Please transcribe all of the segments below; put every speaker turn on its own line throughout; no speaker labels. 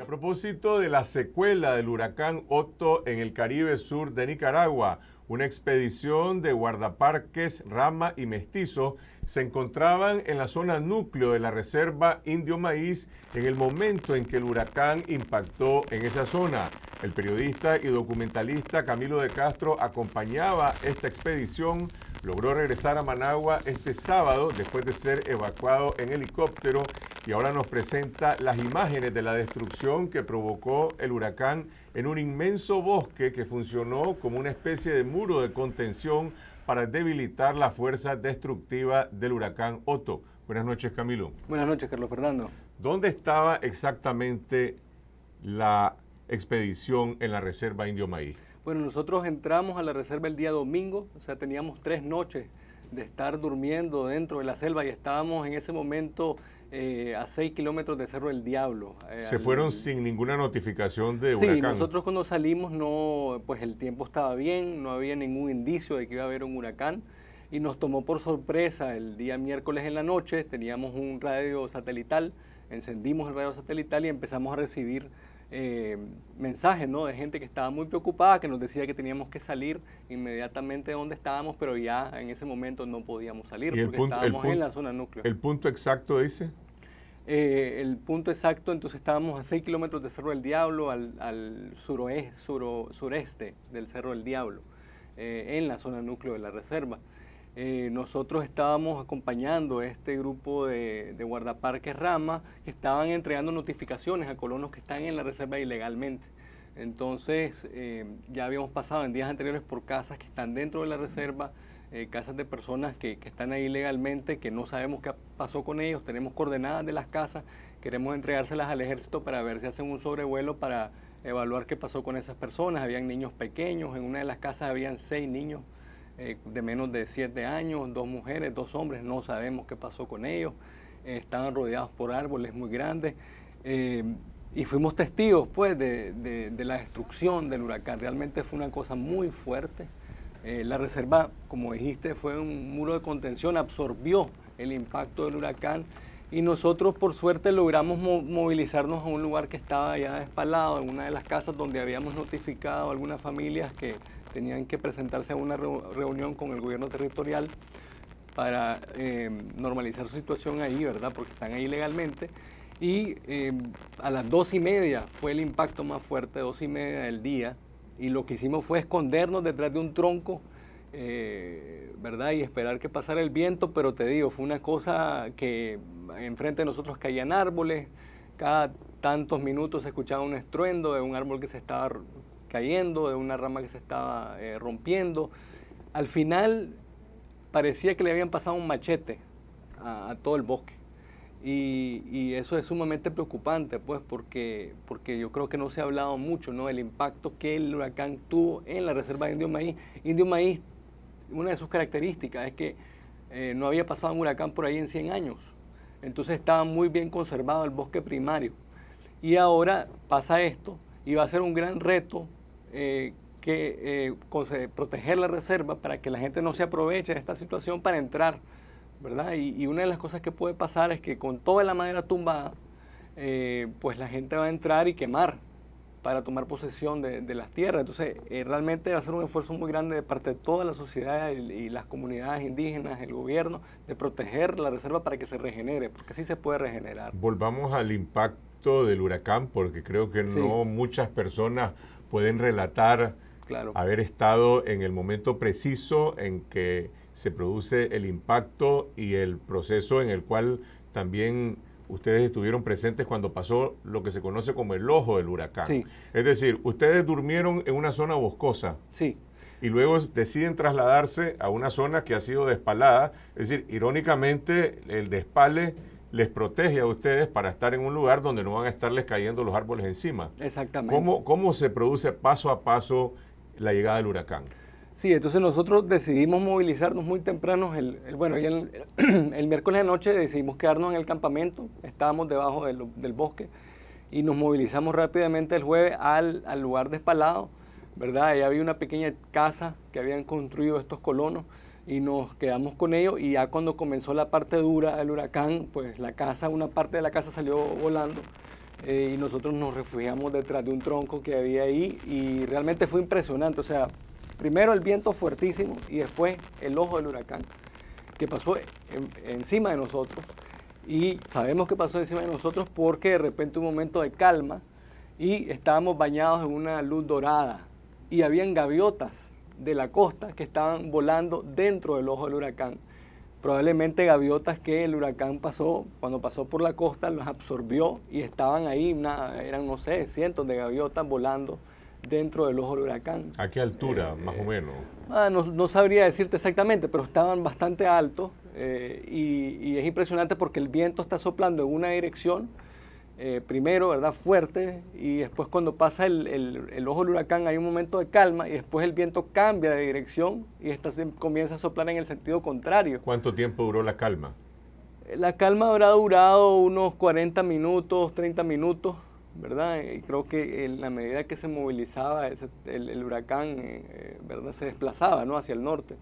A propósito de la secuela del huracán Otto en el Caribe Sur de Nicaragua, una expedición de guardaparques, rama y mestizo se encontraban en la zona núcleo de la reserva Indio Maíz en el momento en que el huracán impactó en esa zona. El periodista y documentalista Camilo de Castro acompañaba esta expedición logró regresar a Managua este sábado después de ser evacuado en helicóptero y ahora nos presenta las imágenes de la destrucción que provocó el huracán en un inmenso bosque que funcionó como una especie de muro de contención para debilitar la fuerza destructiva del huracán Otto. Buenas noches, Camilo.
Buenas noches, Carlos Fernando.
¿Dónde estaba exactamente la expedición en la Reserva Indio Maíz?
Bueno, nosotros entramos a la reserva el día domingo, o sea, teníamos tres noches de estar durmiendo dentro de la selva y estábamos en ese momento eh, a seis kilómetros de Cerro del Diablo. Eh, ¿Se fueron
sin ninguna notificación de huracán? Sí, nosotros
cuando salimos no, pues el tiempo estaba bien, no había ningún indicio de que iba a haber un huracán y nos tomó por sorpresa el día miércoles en la noche, teníamos un radio satelital, encendimos el radio satelital y empezamos a recibir eh, mensajes de gente que estaba muy preocupada, que nos decía que teníamos que salir inmediatamente de donde estábamos, pero ya en ese momento no podíamos salir porque estábamos en la zona núcleo. ¿El
punto exacto dice?
Eh, el punto exacto, entonces estábamos a 6 kilómetros de Cerro del Diablo, al, suroeste, suro, sureste del Cerro del Diablo, eh, en la zona núcleo de la reserva. Eh, nosotros estábamos acompañando a este grupo de, guardaparques Rama que estaban entregando notificaciones a colonos que están en la reserva ilegalmente. Entonces, eh, ya habíamos pasado en días anteriores por casas que están dentro de la reserva, eh, casas de personas que, están ahí ilegalmente, que no sabemos qué pasó con ellos, tenemos coordenadas de las casas, queremos entregárselas al ejército para ver si hacen un sobrevuelo para evaluar qué pasó con esas personas. Habían niños pequeños, en una de las casas habían seis niños eh, de menos de 7 años, dos mujeres, dos hombres, no sabemos qué pasó con ellos, estaban rodeados por árboles muy grandes eh, y fuimos testigos pues de, de, de, la destrucción del huracán, realmente fue una cosa muy fuerte. Eh, la reserva, como dijiste, fue un muro de contención, absorbió el impacto del huracán y nosotros por suerte logramos movilizarnos a un lugar que estaba ya despalado, en una de las casas donde habíamos notificado a algunas familias que tenían que presentarse a una reunión con el gobierno territorial para eh, normalizar su situación ahí, ¿verdad? Porque están ahí legalmente. Y em, a las dos y media fue el impacto más fuerte, dos y media del día, y lo que hicimos fue escondernos detrás de un tronco, eh, ¿verdad? Y esperar que pasara el viento, pero te digo, fue una cosa que enfrente de nosotros caían árboles, cada tantos minutos se escuchaba un estruendo de un árbol que se estaba cayendo, de una rama que se estaba eh, rompiendo. Al final parecía que le habían pasado un machete a, todo el bosque. Y, eso es sumamente preocupante, pues, porque, porque yo creo que no se ha hablado mucho, ¿no? impacto que el huracán tuvo en la reserva de Indio Maíz. Indio Maíz, una de sus características es que eh, no había pasado un huracán por ahí en 100 años. Entonces estaba muy bien conservado el bosque primario. Y ahora pasa esto y va a ser un gran reto eh, que eh, eh, proteger la reserva para que la gente no se aproveche de esta situación para entrar, ¿verdad? Y, una de las cosas que puede pasar es que con toda la madera tumbada, pues la gente va a entrar y quemar para tomar posesión de, las tierras. Entonces, realmente va a ser un esfuerzo muy grande de parte de toda la sociedad y, las comunidades indígenas, el gobierno, de proteger la reserva para que se regenere, porque así se puede regenerar.
Volvamos al impacto del huracán, porque creo que no muchas personas pueden relatar haber estado en el momento preciso en que se produce el impacto y el proceso en el cual también ustedes estuvieron presentes cuando pasó lo que se conoce como el ojo del huracán. Es decir, ustedes durmieron en una zona boscosa. Y luego deciden trasladarse a una zona que ha sido despalada. Es decir, irónicamente, el despale les protege a ustedes para estar en un lugar donde no van a estarles cayendo los árboles encima. Exactamente. ¿Cómo, cómo se produce paso a paso la llegada del huracán?
Sí, entonces nosotros decidimos movilizarnos muy temprano. el, bueno, el, miércoles de noche decidimos quedarnos en el campamento, estábamos debajo del, bosque y nos movilizamos rápidamente el jueves al, al lugar de ¿verdad? Ahí había una pequeña casa que habían construido estos colonos y nos quedamos con ellos y ya cuando comenzó la parte dura del huracán, pues la casa, una parte de la casa salió volando eh, y nosotros nos refugiamos detrás de un tronco que había ahí y realmente fue impresionante, o sea, primero el viento fuertísimo y después el ojo del huracán que pasó encima de nosotros y sabemos que pasó encima de nosotros porque de repente un momento de calma y estábamos bañados en una luz dorada y habían gaviotas de la costa que estaban volando dentro del ojo del huracán. Probablemente gaviotas que el huracán pasó, cuando pasó por la costa, los absorbió y estaban ahí, eran, no sé, cientos de gaviotas volando dentro del ojo del huracán.
¿A qué altura, eh, más o menos? Eh,
ah, no, sabría decirte exactamente, pero estaban bastante altos eh, y, es impresionante porque el viento está soplando en una dirección eh, primero, ¿verdad? Fuerte, y después cuando pasa el, el, ojo del huracán hay un momento de calma y después el viento cambia de dirección y comienza a soplar en el sentido contrario.
¿Cuánto tiempo duró la calma?
La calma habrá durado unos 40 minutos, 30 minutos, ¿verdad? Y creo que en la medida que se movilizaba el, huracán, eh, eh, Se desplazaba, ¿no? Hacia el norte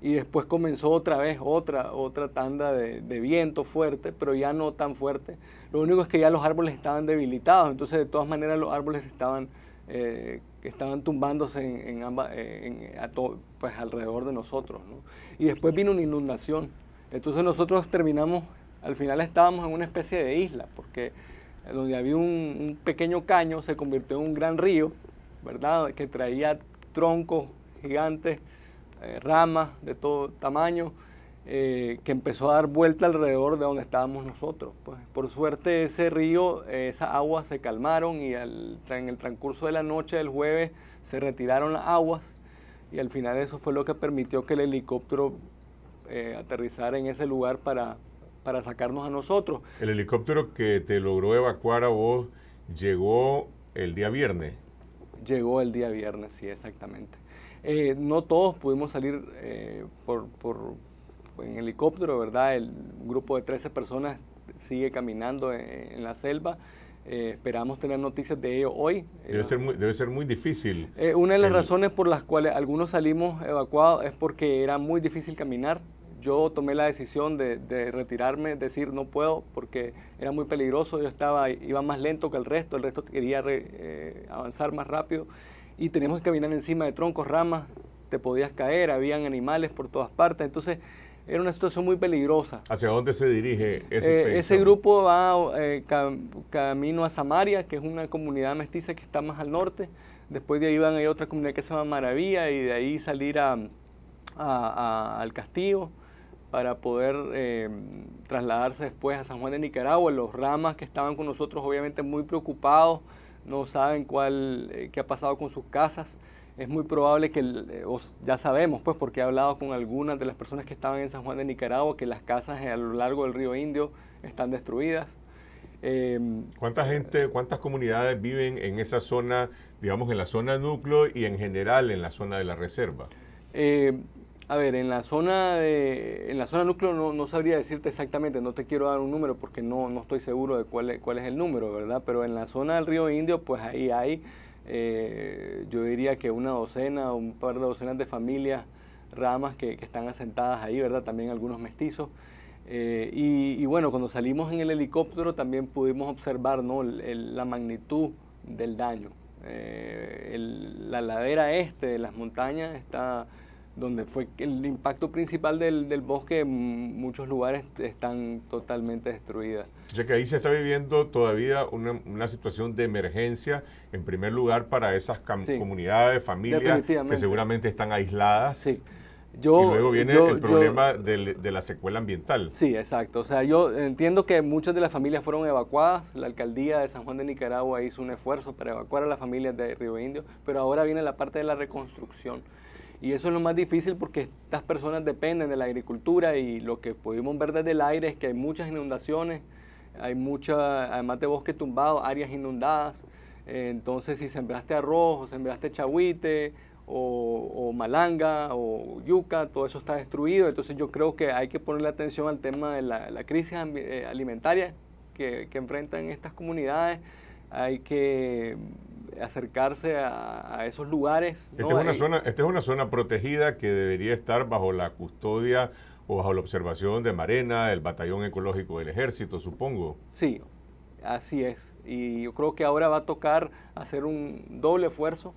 y después comenzó otra vez otra, otra tanda de, viento fuerte, pero ya no tan fuerte. Lo único es que ya los árboles estaban debilitados, entonces de todas maneras los árboles estaban, eh, estaban tumbándose en, eh, a pues, alrededor de nosotros. Y después vino una inundación. Entonces nosotros terminamos, al final estábamos en una especie de isla, porque donde había un, un pequeño caño se convirtió en un gran río, ¿verdad? Que traía troncos gigantes eh, ramas de todo tamaño, eh, que empezó a dar vuelta alrededor de donde estábamos nosotros. Pues, por suerte ese río, esa esas aguas se calmaron y en el transcurso de la noche del jueves se retiraron las aguas y al final eso fue lo que permitió que el helicóptero eh, aterrizara en ese lugar para, para sacarnos a nosotros.
El helicóptero que te logró evacuar a vos
llegó el día viernes. Llegó el día viernes, sí, exactamente. Eh, no todos pudimos salir eh, por, por, en helicóptero, ¿verdad? El grupo de 13 personas sigue caminando en, la selva. Eh, esperamos tener noticias de ello hoy. Debe, ser,
muy, difícil. una de las
razones por las cuales algunos salimos evacuados es porque era muy difícil caminar. Yo tomé la decisión de, retirarme, decir no puedo porque era muy peligroso. Yo estaba, iba más lento que el resto, el resto quería avanzar más rápido y teníamos que caminar encima de troncos, ramas, te podías caer, habían animales por todas partes. Entonces, era una situación muy peligrosa.
¿Hacia dónde se dirige eh, ese grupo? Ese
grupo va eh, camino a Samaria, que es una comunidad mestiza que está más al norte. Después de ahí van a otra comunidad que se llama Maravilla y de ahí salir al castillo para poder eh, trasladarse después a San Juan de Nicaragua. Los ramas que estaban con nosotros obviamente muy preocupados no saben cuál, eh, qué ha pasado con sus casas. Es muy probable que, eh, ya sabemos, pues porque he hablado con algunas de las personas que estaban en San Juan de Nicaragua, que las casas a lo largo del río Indio están destruidas. Em, ¿Cuánta gente, cuántas
comunidades viven en esa zona, digamos, en la zona núcleo y en general en la zona de la
reserva? Eh, a ver, en la zona de, en la zona núcleo no, sabría decirte exactamente, no te quiero dar un número porque no, no estoy seguro de cuál es, el número, ¿verdad? Pero en la zona del río Indio, pues ahí hay, eh, yo diría que una docena, o un par de docenas de familias, ramas que, están asentadas ahí, ¿verdad? También algunos mestizos. Eh, y, bueno, cuando salimos en el helicóptero también pudimos observar la magnitud del daño. Eh, la ladera este de las montañas está donde fue el impacto principal del, del bosque, muchos lugares están totalmente destruidas.
O sea que ahí se está viviendo todavía una, una situación de emergencia, en primer lugar, para esas comunidades, familias que seguramente están
aisladas. Sí. Yo, y luego viene el problema de, de, la secuela ambiental. Sí, exacto. O sea, yo entiendo que muchas de las familias fueron evacuadas. La alcaldía de San Juan de Nicaragua hizo un esfuerzo para evacuar a las familias de Río Indio, pero ahora viene la parte de la reconstrucción. Y eso es lo más difícil porque estas personas dependen de la agricultura y lo que pudimos ver desde el aire es que hay muchas inundaciones, hay mucha, además de bosque tumbado, áreas inundadas. Eh, entonces, si sembraste arroz o sembraste chahuite o, malanga o yuca, todo eso está destruido. Entonces, yo creo que hay que ponerle atención al tema de la, crisis eh, alimentaria que, que enfrentan estas comunidades. Hay que acercarse a, esos lugares. Eh, esta,
es una zona, protegida que debería estar bajo la custodia o bajo la observación de Marena, el batallón ecológico del ejército, supongo.
Sí, así es. Y yo creo que ahora va a tocar hacer un doble esfuerzo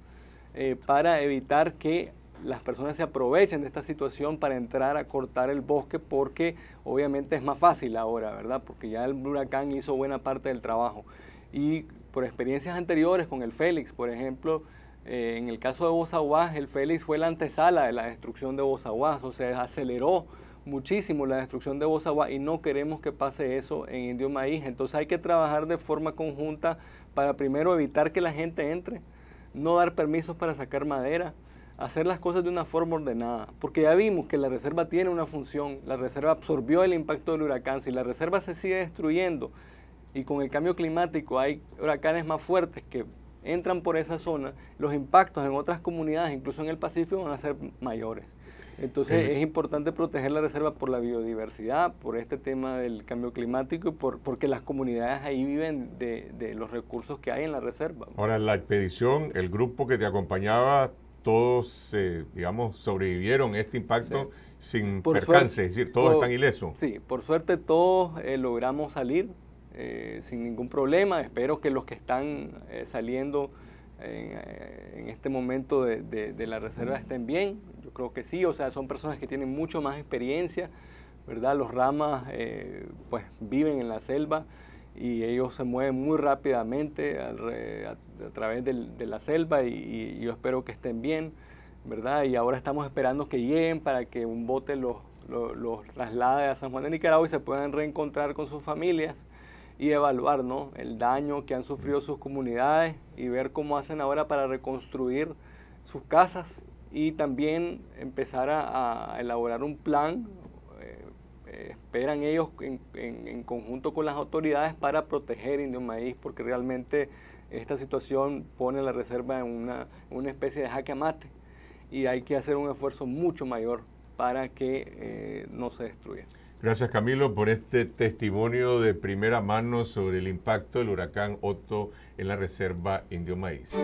eh, para evitar que las personas se aprovechen de esta situación para entrar a cortar el bosque porque obviamente es más fácil ahora, ¿verdad? Porque ya el huracán hizo buena parte del trabajo. Y por experiencias anteriores con el Félix, por ejemplo, eh, en el caso de Bozaguas, el Félix fue la antesala de la destrucción de Bozaguas, o sea, aceleró muchísimo la destrucción de Bozaguas y no queremos que pase eso en Indio Maíz. Entonces hay que trabajar de forma conjunta para primero evitar que la gente entre, no dar permisos para sacar madera, hacer las cosas de una forma ordenada, porque ya vimos que la reserva tiene una función, la reserva absorbió el impacto del huracán, si la reserva se sigue destruyendo y con el cambio climático hay huracanes más fuertes que entran por esa zona, los impactos en otras comunidades, incluso en el Pacífico, van a ser mayores. Entonces es importante proteger la reserva por la biodiversidad, por este tema del cambio climático y por, porque las comunidades ahí viven de, los recursos que hay en la reserva.
Ahora, la expedición, el grupo que te acompañaba, todos, eh, digamos, sobrevivieron este impacto sin por percance, suerte, es decir, todos están ilesos.
Sí, por suerte todos eh, logramos salir, eh, sin ningún problema. Espero que los que están eh, saliendo eh, en, este momento de, la reserva estén bien. Yo creo que sí, o sea, son personas que tienen mucho más experiencia, ¿verdad? Los ramas pues viven en la selva y ellos se mueven muy rápidamente a, través de, la selva y, yo espero que estén bien, ¿verdad? Y ahora estamos esperando que lleguen para que un bote los traslade a San Juan de Nicaragua y se puedan reencontrar con sus familias y evaluar el daño que han sufrido sus comunidades y ver cómo hacen ahora para reconstruir sus casas y también empezar a, elaborar un plan, eh, eh, esperan ellos en, conjunto con las autoridades para proteger Indio Maíz porque realmente esta situación pone la reserva en una, especie de jaque mate y hay que hacer un esfuerzo mucho mayor para que eh, no se destruya.
Gracias Camilo por este testimonio de primera mano sobre el impacto del huracán Otto en la Reserva Indio Maíz.